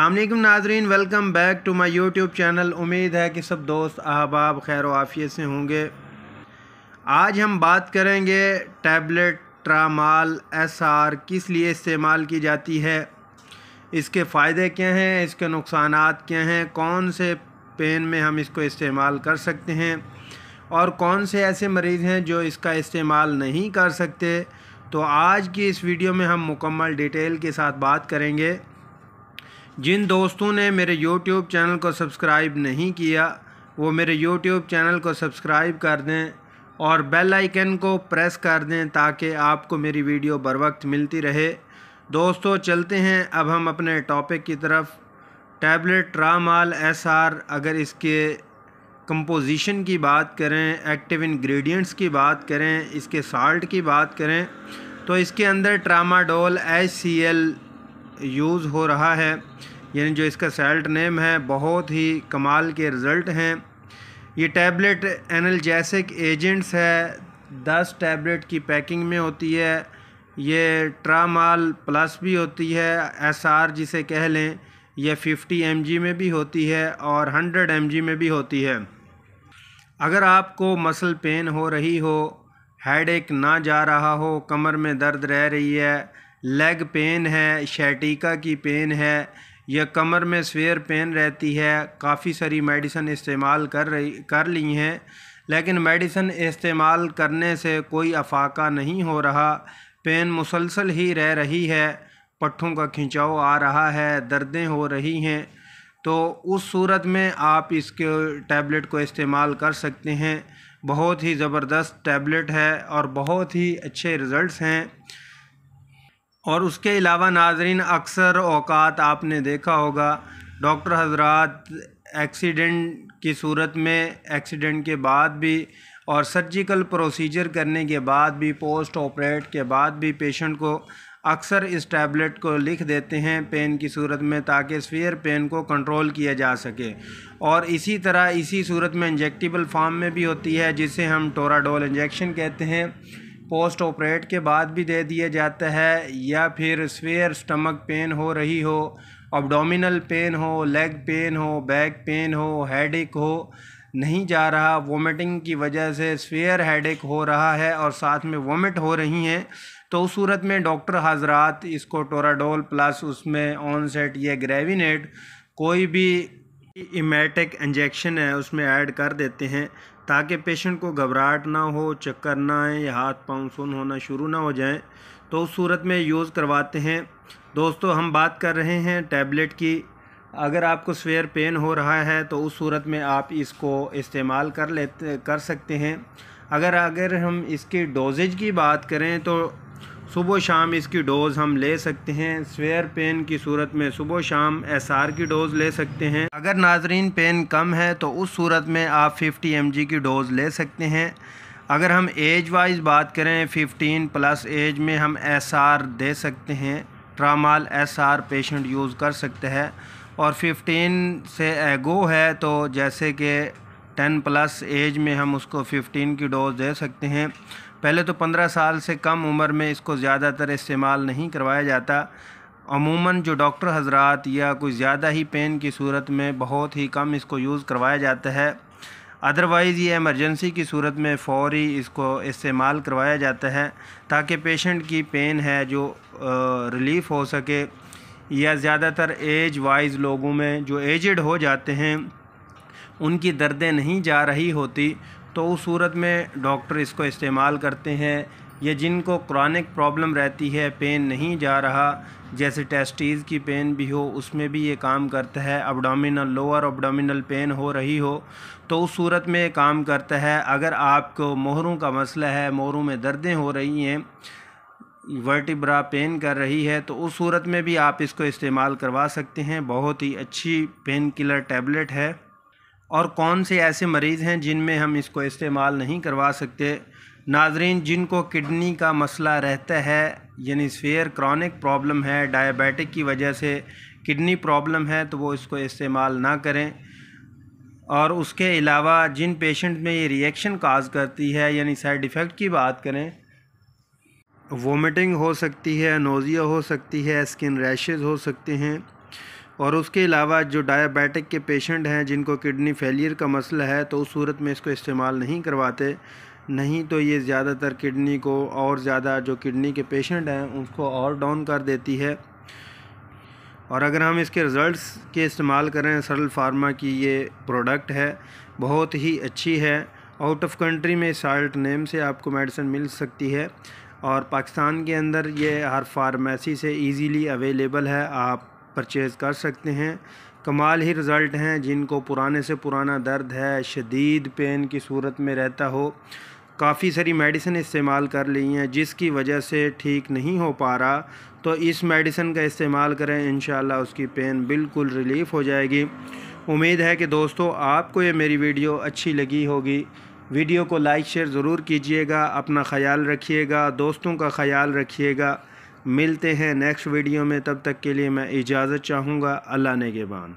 अल्लाम नाजरीन welcome back to my YouTube channel उम्मीद है कि सब दोस्त अहबाब खैर आफियत से होंगे आज हम बात करेंगे टैबलेट ट्रामाल एसआर किस लिए इस्तेमाल की जाती है इसके फ़ायदे क्या हैं इसके नुकसान क्या हैं कौन से पेन में हम इसको इस्तेमाल कर सकते हैं और कौन से ऐसे मरीज़ हैं जो इसका इस्तेमाल नहीं कर सकते तो आज की इस वीडियो में हम मुकम्मल डिटेल के साथ बात करेंगे जिन दोस्तों ने मेरे YouTube चैनल को सब्सक्राइब नहीं किया वो मेरे YouTube चैनल को सब्सक्राइब कर दें और बेल आइकन को प्रेस कर दें ताकि आपको मेरी वीडियो बर वक्त मिलती रहे दोस्तों चलते हैं अब हम अपने टॉपिक की तरफ टैबलेट ट्रामाल एस आर अगर इसके कंपोजिशन की बात करें एक्टिव इंग्रेडिएंट्स की बात करें इसके साल्ट की बात करें तो इसके अंदर tramadol H C L use हो रहा है यानी जो इसका सेल्ट नेम है बहुत ही कमाल के रिज़ल्ट हैं ये टैबलेट एनलजैसिक एजेंट्स है दस टैबलेट की पैकिंग में होती है ये ट्रामाल प्लस भी होती है एसआर जिसे कह लें यह फिफ्टी एम में भी होती है और हंड्रेड एम में भी होती है अगर आपको मसल पेन हो रही हो हेड एक ना जा रहा हो कमर में दर्द रह रही है लेग पेन है शैटिका की पेन है या कमर में स्वेयर पेन रहती है काफ़ी सारी मेडिसन इस्तेमाल कर रही कर ली हैं लेकिन मेडिसन इस्तेमाल करने से कोई अफाका नहीं हो रहा पेन मुसलसल ही रह रही है पट्ठों का खिंचाव आ रहा है दर्दें हो रही हैं तो उस सूरत में आप इसके टैबलेट को इस्तेमाल कर सकते हैं बहुत ही ज़बरदस्त टैबलेट है और बहुत ही अच्छे रिज़ल्ट हैं और उसके अलावा नाजरीन अक्सर अवकात आपने देखा होगा डॉक्टर हजरात एक्सीडेंट की सूरत में एक्सीडेंट के बाद भी और सर्जिकल प्रोसीजर करने के बाद भी पोस्ट ऑपरेट के बाद भी पेशेंट को अक्सर इस टैबलेट को लिख देते हैं पेन की सूरत में ताकि स्फीयर पेन को कंट्रोल किया जा सके और इसी तरह इसी सूरत में इंजेक्टिबल फॉर्म में भी होती है जिसे हम टोराडोल इंजेक्शन कहते हैं पोस्ट ऑपरेट के बाद भी दे दिया जाता है या फिर स्वेयर स्टमक पेन हो रही हो अबडोमिनल पेन हो लेग पेन हो बैक पेन हो हेडेक हो नहीं जा रहा वोमिटिंग की वजह से स्वेयर हेडेक हो रहा है और साथ में वोमिट हो रही हैं तो उस सूरत में डॉक्टर हजरात इसको टोराडोल प्लस उसमें ऑनसेट या ग्रेविनेट कोई भी इमेटिक इंजेक्शन है उसमें ऐड कर देते हैं ताकि पेशेंट को घबराहट ना हो चक्कर ना आए या हाथ पाँव सुन होना शुरू ना हो जाए तो उस सूरत में यूज़ करवाते हैं दोस्तों हम बात कर रहे हैं टैबलेट की अगर आपको स्वेयर पेन हो रहा है तो उस सूरत में आप इसको इस्तेमाल कर लेते कर सकते हैं अगर अगर हम इसकी डोजेज की बात करें तो सुबह शाम इसकी डोज़ हम ले सकते हैं स्वेयर पेन की सूरत में सुबह शाम एस आर की डोज़ ले सकते हैं अगर नाजरीन पेन कम है तो उस सूरत में आप 50 एम की डोज़ ले सकते हैं अगर हम एज वाइज बात करें 15 प्लस एज में हम एस आर दे सकते हैं Tramal S R patient use कर सकते हैं और 15 से एगो है तो जैसे कि टेन प्लस एज में हम उसको फिफ्टीन की डोज़ दे सकते हैं पहले तो पंद्रह साल से कम उम्र में इसको ज़्यादातर इस्तेमाल नहीं करवाया जाता अमूमन जो डॉक्टर हजरात या कोई ज़्यादा ही पेन की सूरत में बहुत ही कम इसको यूज़ करवाया जाता है अदरवाइज़ ये एमरजेंसी की सूरत में फौरी इसको इस्तेमाल करवाया जाता है ताकि पेशेंट की पेन है जो रिलीफ़ हो सके या ज़्यादातर एज वाइज लोगों में जो एजड हो जाते हैं उनकी दर्दें नहीं जा रही होती तो उस सूरत में डॉक्टर इसको इस्तेमाल करते हैं ये जिनको क्रॉनिक प्रॉब्लम रहती है पेन नहीं जा रहा जैसे टेस्टीज़ की पेन भी हो उसमें भी ये काम करता है अबडोमिनल लोअर अबडोमिनल पेन हो रही हो तो उस सूरत में ये काम करता है अगर आपको मोहरों का मसला है मोहरों में दर्दें हो रही हैं वर्टिब्रा पेन कर रही है तो उस सूरत में भी आप इसको इस्तेमाल करवा सकते हैं बहुत ही अच्छी पेन किलर टैबलेट है और कौन से ऐसे मरीज़ हैं जिनमें हम इसको इस्तेमाल नहीं करवा सकते नाजरीन जिनको किडनी का मसला रहता है यानी स्वेयर क्रॉनिक प्रॉब्लम है डायबिटिक की वजह से किडनी प्रॉब्लम है तो वो इसको इस्तेमाल ना करें और उसके अलावा जिन पेशेंट में ये रिएक्शन काज करती है यानी साइड इफ़ेक्ट की बात करें वोमिटिंग हो सकती है नोज़िया हो सकती है स्किन रैशेज़ हो सकते हैं और उसके अलावा जो डायबिटिक के पेशेंट हैं जिनको किडनी फेलियर का मसला है तो उस सूरत में इसको इस्तेमाल नहीं करवाते नहीं तो ये ज़्यादातर किडनी को और ज़्यादा जो किडनी के पेशेंट हैं उसको और डाउन कर देती है और अगर हम इसके रिज़ल्ट्स के इस्तेमाल करें सरल फार्मा की ये प्रोडक्ट है बहुत ही अच्छी है आउट ऑफ कंट्री में साल्ट नेम से आपको मेडिसिन मिल सकती है और पाकिस्तान के अंदर ये हर फार्मेसी से इजीली अवेलेबल है आप परचेज़ कर सकते हैं कमाल ही रिज़ल्ट हैं जिनको पुराने से पुराना दर्द है शदीद पेन की सूरत में रहता हो काफ़ी सारी मेडिसिन इस्तेमाल कर ली हैं जिसकी वजह से ठीक नहीं हो पा रहा तो इस मेडिसिन का इस्तेमाल करें इन उसकी पेन बिल्कुल रिलीफ़ हो जाएगी उम्मीद है कि दोस्तों आपको ये मेरी वीडियो अच्छी लगी होगी वीडियो को लाइक शेयर ज़रूर कीजिएगा अपना ख्याल रखिएगा दोस्तों का ख्याल रखिएगा मिलते हैं नेक्स्ट वीडियो में तब तक के लिए मैं इजाज़त चाहूँगा अल्लाह ने के बान